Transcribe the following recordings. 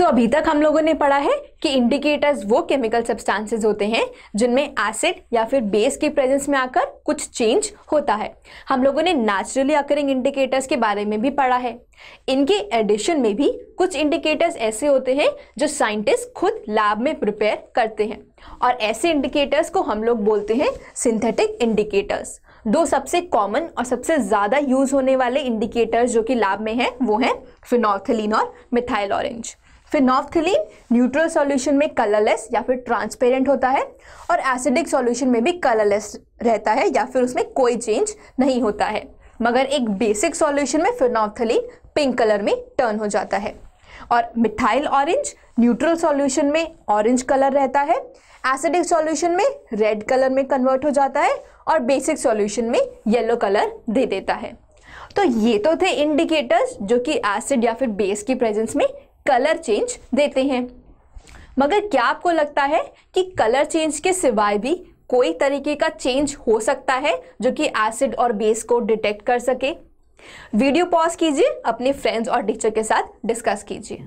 तो अभी तक हम लोगों ने पढ़ा है कि इंडिकेटर्स वो केमिकल सब्सटेंसेस होते हैं जिनमें एसिड या फिर बेस के प्रेजेंस में आकर कुछ चेंज होता है हम लोगों ने नेचुरली अकरिंग इंडिकेटर्स के बारे में भी पढ़ा है इनके एडिशन में भी कुछ इंडिकेटर्स ऐसे होते हैं जो साइंटिस्ट खुद लैब में प्रिपेयर करते हैं और ऐसे इंडिकेटर्स को हम लोग बोलते हैं सिंथेटिक इंडिकेटर्स दो सबसे कॉमन और सबसे ज़्यादा यूज होने वाले इंडिकेटर्स जो कि लैब में हैं वो हैं फिनॉल्थलीन और मिथाइल ऑरेंज फिर न्यूट्रल सॉल्यूशन में कलरलेस या फिर ट्रांसपेरेंट होता है और एसिडिक सॉल्यूशन में भी कलरलेस रहता है या फिर उसमें कोई चेंज नहीं होता है मगर एक बेसिक सॉल्यूशन में फिनॉफ्थलीन पिंक कलर में टर्न हो जाता है और मिथाइल ऑरेंज न्यूट्रल सॉल्यूशन में ऑरेंज कलर रहता है एसिडिक सॉल्यूशन में रेड कलर में कन्वर्ट हो जाता है और बेसिक सॉल्यूशन में येलो कलर दे देता है तो ये तो थे इंडिकेटर्स जो कि एसिड या फिर बेस की प्रेजेंस में कलर चेंज देते हैं मगर क्या आपको लगता है कि कलर चेंज के सिवाय भी कोई तरीके का चेंज हो सकता है जो कि एसिड और बेस को डिटेक्ट कर सके वीडियो पॉज कीजिए अपने फ्रेंड्स और टीचर के साथ डिस्कस कीजिए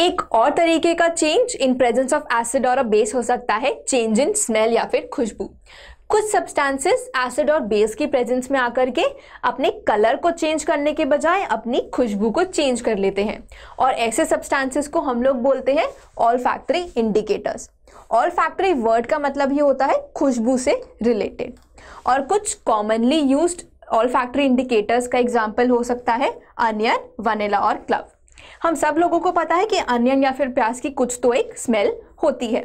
एक और तरीके का change in presence of acid और अ बेस हो सकता है चेंज इन स्मेल या फिर खुशबू कुछ सब्सटेंसेस एसिड और बेस की प्रेजेंस में आकर के अपने कलर को चेंज करने के बजाय अपनी खुशबू को चेंज कर लेते हैं और ऐसे सब्सटेंसेस को हम लोग बोलते हैं olfactory indicators olfactory word का मतलब ये होता है खुशबू से रिलेटेड और कुछ commonly used olfactory indicators का एग्जाम्पल हो सकता है अनियन वनीला और क्लब हम सब लोगों को पता है कि अनियन या फिर प्याज की कुछ तो एक स्मेल होती है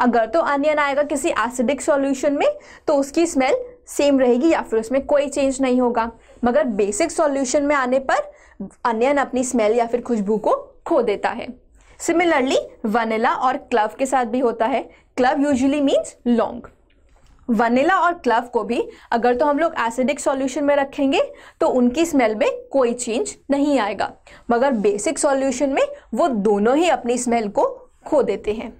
अगर तो अनियन आएगा किसी एसिडिक सॉल्यूशन में तो उसकी स्मेल सेम रहेगी या फिर उसमें कोई चेंज नहीं होगा मगर बेसिक सॉल्यूशन में आने पर अनियन अपनी स्मेल या फिर खुशबू को खो देता है सिमिलरली वनीला और क्लव के साथ भी होता है क्लव यूजुअली मीन्स लौंग वनीला और क्लव को भी अगर तो हम लोग एसिडिक सॉल्यूशन में रखेंगे तो उनकी स्मेल में कोई चेंज नहीं आएगा मगर बेसिक सॉल्यूशन में वो दोनों ही अपनी स्मेल को खो देते हैं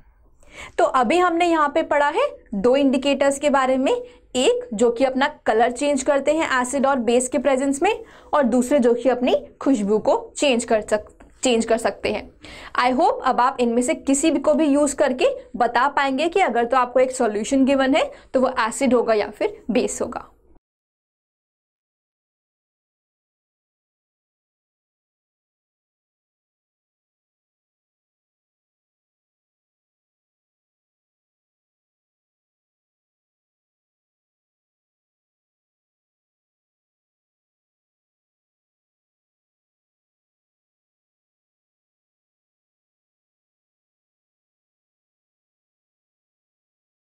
तो अभी हमने यहाँ पे पढ़ा है दो इंडिकेटर्स के बारे में एक जो कि अपना कलर चेंज करते हैं एसिड और बेस के प्रेजेंस में और दूसरे जो कि अपनी खुशबू को चेंज कर सक चेंज कर सकते हैं आई होप अब आप इनमें से किसी भी को भी यूज करके बता पाएंगे कि अगर तो आपको एक सॉल्यूशन गिवन है तो वो एसिड होगा या फिर बेस होगा